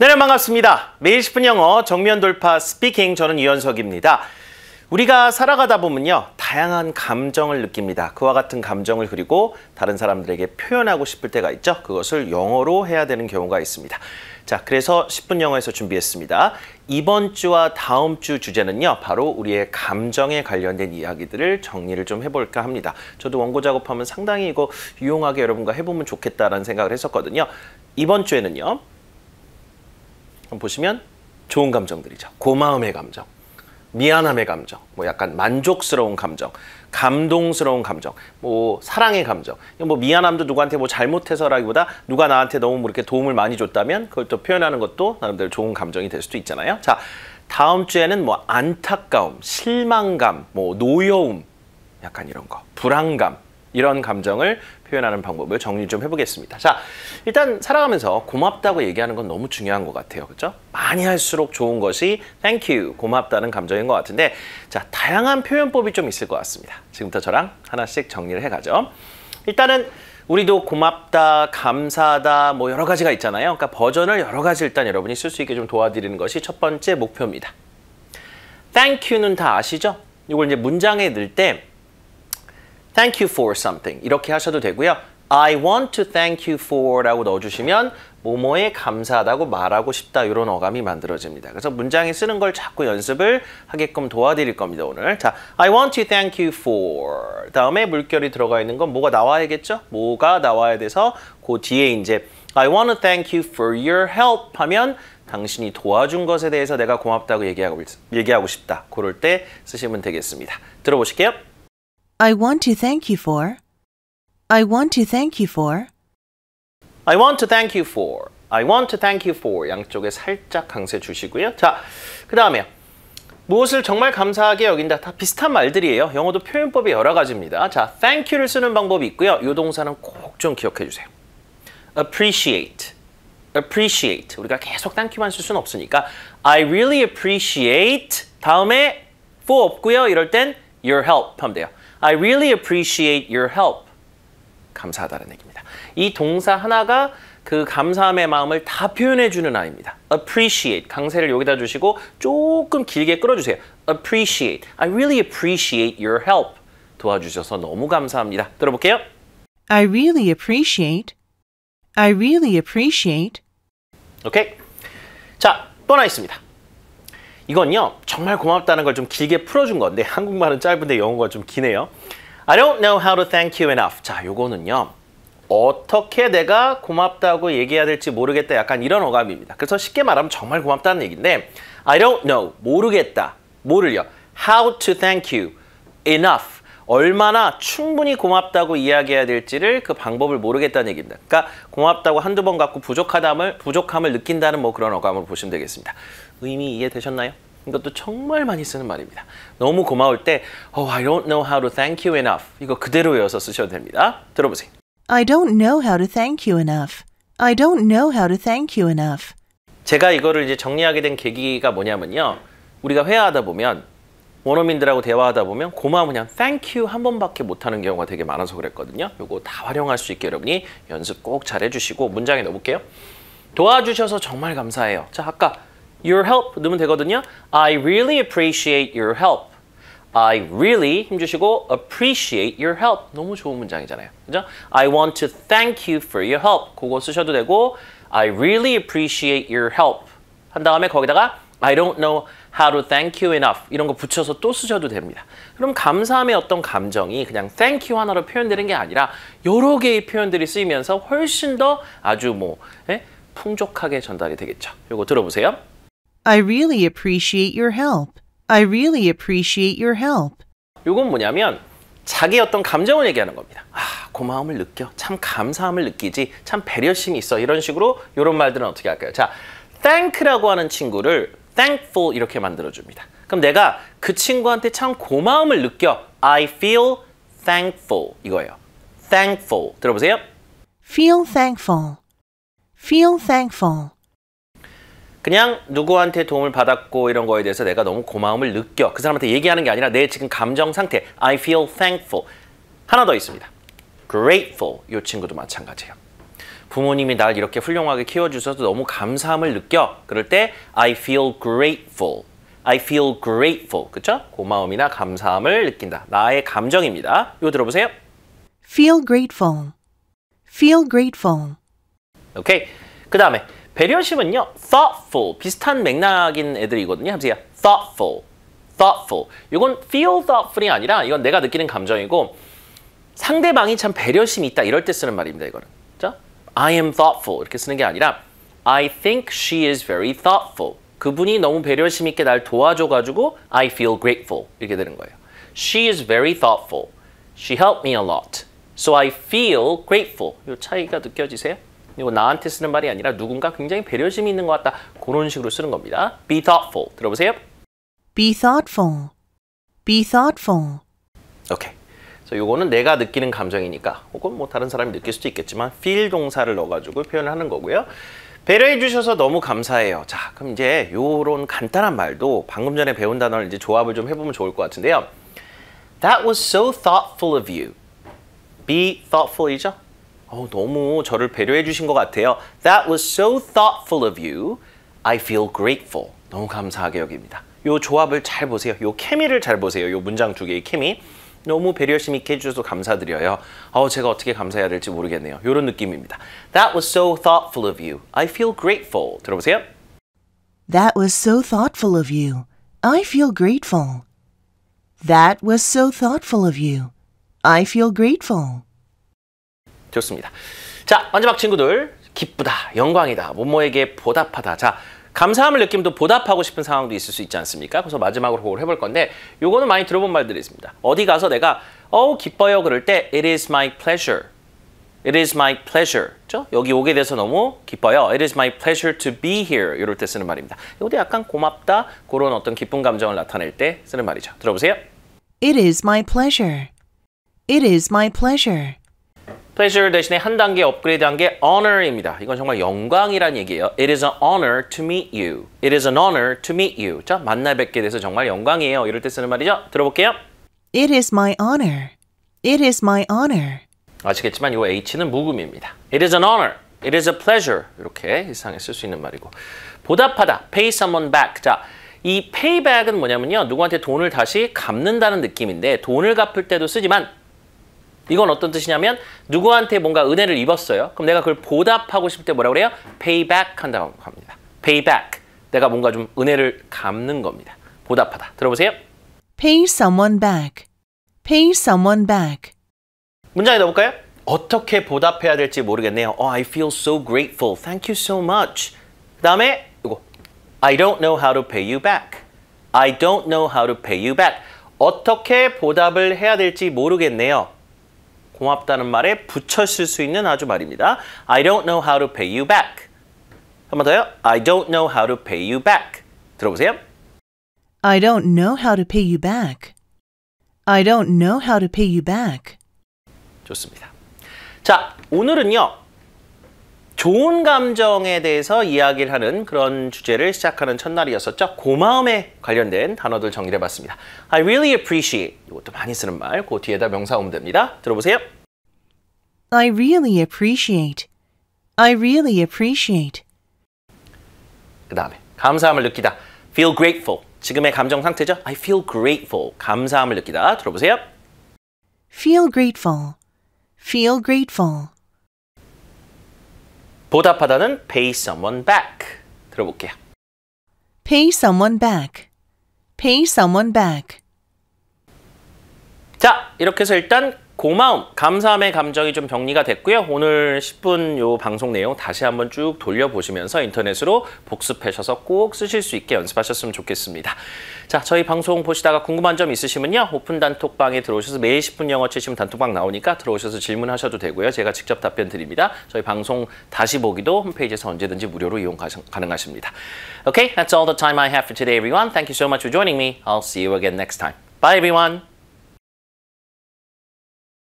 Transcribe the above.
네, 네, 반갑습니다. 매일 10분 영어 정면 돌파 스피킹 저는 이현석입니다. 우리가 살아가다 보면요. 다양한 감정을 느낍니다. 그와 같은 감정을 그리고 다른 사람들에게 표현하고 싶을 때가 있죠. 그것을 영어로 해야 되는 경우가 있습니다. 자, 그래서 10분 영어에서 준비했습니다. 이번 주와 다음 주 주제는요. 바로 우리의 감정에 관련된 이야기들을 정리를 좀 해볼까 합니다. 저도 원고 작업하면 상당히 이거 유용하게 여러분과 해보면 좋겠다라는 생각을 했었거든요. 이번 주에는요. 그럼 보시면 좋은 감정들이죠. 고마움의 감정, 미안함의 감정, 뭐 약간 만족스러운 감정, 감동스러운 감정, 뭐 사랑의 감정. 뭐 미안함도 누구한테 뭐 잘못해서라기보다 누가 나한테 너무 뭐 이렇게 도움을 많이 줬다면 그걸 또 표현하는 것도 나름대로 좋은 감정이 될 수도 있잖아요. 자, 다음 주에는 뭐 안타까움, 실망감, 뭐 노여움, 약간 이런 거, 불안감, 이런 감정을 표현하는 방법을 정리 좀 해보겠습니다. 자, 일단 살아가면서 고맙다고 얘기하는 건 너무 중요한 것 같아요. 그렇죠? 많이 할수록 좋은 것이 thank you, 고맙다는 감정인 것 같은데 자, 다양한 표현법이 좀 있을 것 같습니다. 지금부터 저랑 하나씩 정리를 해가죠. 일단은 우리도 고맙다, 감사하다 뭐 여러 가지가 있잖아요. 그러니까 버전을 여러 가지 일단 여러분이 쓸 수 있게 좀 도와드리는 것이 첫 번째 목표입니다. thank you는 다 아시죠? 이걸 이제 문장에 넣을 때 thank you for something 이렇게 하셔도 되고요. I want to thank you for 라고 넣어주시면 뭐뭐에 감사하다고 말하고 싶다 이런 어감이 만들어집니다. 그래서 문장에 쓰는 걸 자꾸 연습을 하게끔 도와드릴 겁니다. 오늘 자, I want to thank you for 다음에 물결이 들어가 있는 건 뭐가 나와야겠죠? 뭐가 나와야 돼서 그 뒤에 이제 I want to thank you for your help 하면 당신이 도와준 것에 대해서 내가 고맙다고 얘기하고, 얘기하고 싶다. 그럴 때 쓰시면 되겠습니다. 들어보실게요. I want to thank you for. I want to thank you for. I want to thank you for. I want to thank you for. 양쪽에 살짝 강세 주시고요. 자, 그 다음에 무엇을 정말 감사하게 여긴다. 다 비슷한 말들이에요. 영어도 표현법이 여러 가지입니다. 자, thank you를 쓰는 방법이 있고요. 이 동사는 꼭 좀 기억해 주세요. appreciate. appreciate. 우리가 계속 thank you만 쓸 수는 없으니까 I really appreciate 다음에 for 없고요. 이럴 땐 your help 하면 돼요. I really appreciate your help. 감사하다는 얘기입니다. 이 동사 하나가 그 감사함의 마음을 다 표현해주는 아입니다. appreciate, 강세를 여기다 주시고 조금 길게 끌어주세요. appreciate, I really appreciate your help. 도와주셔서 너무 감사합니다. 들어볼게요. I really appreciate, I really appreciate. 오케이. 자, 또 하나 있습니다. 이건요 정말 고맙다는 걸 좀 길게 풀어준 건데 한국말은 짧은데 영어가 좀 기네요 I don't know how to thank you enough 자 요거는요 어떻게 내가 고맙다고 얘기해야 될지 모르겠다 약간 이런 어감입니다 그래서 쉽게 말하면 정말 고맙다는 얘기인데 I don't know 모르겠다 모를요 how to thank you enough 얼마나 충분히 고맙다고 이야기해야 될지를 그 방법을 모르겠다는 얘기입니다. 그러니까 고맙다고 한두 번 갖고 부족하담을 부족함을 느낀다는 뭐 그런 어감으로 보시면 되겠습니다. 의미 이해되셨나요? 이것도 정말 많이 쓰는 말입니다. 너무 고마울 때 Oh, I don't know how to thank you enough. 이거 그대로 외워서 쓰셔도 됩니다. 들어보세요. I don't know how to thank you enough. I don't know how to thank you enough. 제가 이거를 이제 정리하게 된 계기가 뭐냐면요. 우리가 회화하다 보면 원어민들하고 대화하다 보면 고마워 그 그냥 thank you 한 번밖에 못하는 경우가 되게 많아서 그랬거든요. 이거다 활용할 수 있게 여러분이 연습 꼭 잘 해주시고 문장에 넣어볼게요. 도와주셔서 정말 감사해요. 자, 아까 your help 넣으면 되거든요. I really appreciate your help. I really 힘주시고 appreciate your help. 너무 좋은 문장이잖아요. 그죠? I want to thank you for your help. 그거 쓰셔도 되고 I really appreciate your help. 한 다음에 거기다가 I don't know how to thank you enough 이런 거 붙여서 또 쓰셔도 됩니다. 그럼 감사함의 어떤 감정이 그냥 thank you 하나로 표현되는 게 아니라 여러 개의 표현들이 쓰이면서 훨씬 더 아주 뭐 예? 풍족하게 전달이 되겠죠. 이거 들어보세요. I really appreciate your help. I really appreciate your help. 이건 뭐냐면 자기 어떤 감정을 얘기하는 겁니다. 아, 고마움을 느껴. 참 감사함을 느끼지. 참 배려심이 있어. 이런 식으로 이런 말들은 어떻게 할까요? 자, thank라고 하는 친구를 thankful 이렇게 만들어줍니다. 그럼 내가 그 친구한테 참 고마움을 느껴. I feel thankful 이거예요. thankful 들어보세요. feel thankful, feel thankful. 그냥 누구한테 도움을 받았고 이런 거에 대해서 내가 너무 고마움을 느껴. 그 사람한테 얘기하는 게 아니라 내 지금 감정 상태. I feel thankful. 하나 더 있습니다. grateful. 이 친구도 마찬가지예요. 부모님이 날 이렇게 훌륭하게 키워주셔서 너무 감사함을 느껴. 그럴 때 I feel grateful. I feel grateful. 그쵸? 고마움이나 감사함을 느낀다. 나의 감정입니다. 이거 들어보세요. feel grateful. feel grateful. 오케이. 그 다음에 배려심은요. thoughtful. 비슷한 맥락인 애들이거든요. 보세요. thoughtful. thoughtful. 이건 feel thoughtful이 아니라 이건 내가 느끼는 감정이고 상대방이 참 배려심이 있다 이럴 때 쓰는 말입니다. 이거는. I am thoughtful 이렇게 쓰는 게 아니라 I think she is very thoughtful. 그분이 너무 배려심 있게 날 도와줘가지고 I feel grateful 이렇게 되는 거예요. She is very thoughtful. She helped me a lot. So I feel grateful. 이 차이가 느껴지세요? 이거 나한테 쓰는 말이 아니라 누군가 굉장히 배려심이 있는 것 같다. 그런 식으로 쓰는 겁니다. Be thoughtful. 들어보세요. Be thoughtful. Be thoughtful. Okay. 그래서 요거는 내가 느끼는 감정이니까 혹은 뭐 다른 사람이 느낄 수도 있겠지만 feel 동사를 넣어가지고 표현을 하는 거고요. 배려해 주셔서 너무 감사해요. 자, 그럼 이제 요런 간단한 말도 방금 전에 배운 단어를 이제 조합을 좀 해보면 좋을 것 같은데요. That was so thoughtful of you. Be thoughtful이죠? 어, 너무 저를 배려해 주신 것 같아요. That was so thoughtful of you. I feel grateful. 너무 감사하게 여기입니다요 조합을 잘 보세요. 요 케미를 잘 보세요. 요 문장 두 개의 케미. 너무 배려심 있게 해주셔서 감사드려요. 어, 제가 어떻게 감사해야 될지 모르겠네요. 이런 느낌입니다. That was so thoughtful of you. I feel grateful. 들어보세요. That was so thoughtful of you. I feel grateful. That was so thoughtful of you. I feel grateful. 좋습니다. 자, 마지막 친구들. 기쁘다, 영광이다, 뭐뭐에게 보답하다. 자, 감사함을 느낌도 보답하고 싶은 상황도 있을 수 있지 않습니까? 그래서 마지막으로 그걸 해볼 건데 요거는 많이 들어본 말들이 있습니다. 어디 가서 내가 어우 기뻐요 그럴 때 it is my pleasure. It is my pleasure. 죠 여기 오게 돼서 너무 기뻐요. It is my pleasure to be here. 이럴 때 쓰는 말입니다. 이것도 약간 고맙다. 그런 어떤 기쁜 감정을 나타낼 때 쓰는 말이죠. 들어보세요. It is my pleasure. It is my pleasure. pleasure 대신에 한 단계 업그레이드한 게 honor입니다. 이건 정말 영광이란 얘기예요. It is an honor to meet you. It is an honor to meet you. 자, 만나 뵙게 돼서 정말 영광이에요. 이럴 때 쓰는 말이죠. 들어볼게요. It is my honor. It is my honor. 아시겠지만 이 H는 무음입니다. It is an honor. It is a pleasure. 이렇게 일상에 쓸 수 있는 말이고 보답하다. Pay someone back. 자, 이 payback은 뭐냐면요. 누구한테 돈을 다시 갚는다는 느낌인데 돈을 갚을 때도 쓰지만 이건 어떤 뜻이냐면 누구한테 뭔가 은혜를 입었어요. 그럼 내가 그걸 보답하고 싶을 때 뭐라 그래요? payback 한다고 합니다. payback. 내가 뭔가 좀 은혜를 갚는 겁니다. 보답하다. 들어보세요. pay someone back. pay someone back. 문장에 넣어볼까요? 어떻게 보답해야 될지 모르겠네요. Oh, I feel so grateful. Thank you so much. 그 다음에 이거. I don't know how to pay you back. I don't know how to pay you back. 어떻게 보답을 해야 될지 모르겠네요. 고맙다는 말에 붙여 쓸 수 있는 아주 말입니다. I don't know how to pay you back. 한번 더요. I don't know how to pay you back. 들어보세요. I don't know how to pay you back. I don't know how to pay you back. 좋습니다. 자, 오늘은요. 좋은 감정에 대해서 이야기를 하는 그런 주제를 시작하는 첫날이었었죠. 고마움에 관련된 단어들 정리를 해봤습니다. I really appreciate. 이것도 많이 쓰는 말. 그 뒤에다 명사 오면 됩니다. 들어보세요. I really appreciate. I really appreciate. 그 다음에 감사함을 느끼다. Feel grateful. 지금의 감정 상태죠. I feel grateful. 감사함을 느끼다. 들어보세요. Feel grateful. Feel grateful. 보답하다는 pay someone back. 들어볼게요. pay someone back. pay someone back. 자, 이렇게 해서 일단 고마움, 감사함의 감정이 좀 정리가 됐고요. 오늘 10분 요 방송 내용 다시 한번 쭉 돌려보시면서 인터넷으로 복습하셔서 꼭 쓰실 수 있게 연습하셨으면 좋겠습니다. 자, 저희 방송 보시다가 궁금한 점 있으시면요. 오픈 단톡방에 들어오셔서 매일 10분 영어 치시면 단톡방 나오니까 들어오셔서 질문하셔도 되고요. 제가 직접 답변 드립니다. 저희 방송 다시 보기도 홈페이지에서 언제든지 무료로 이용 가능하십니다. Okay, that's all the time I have for today, everyone. Thank you so much for joining me. I'll see you again next time. Bye, everyone.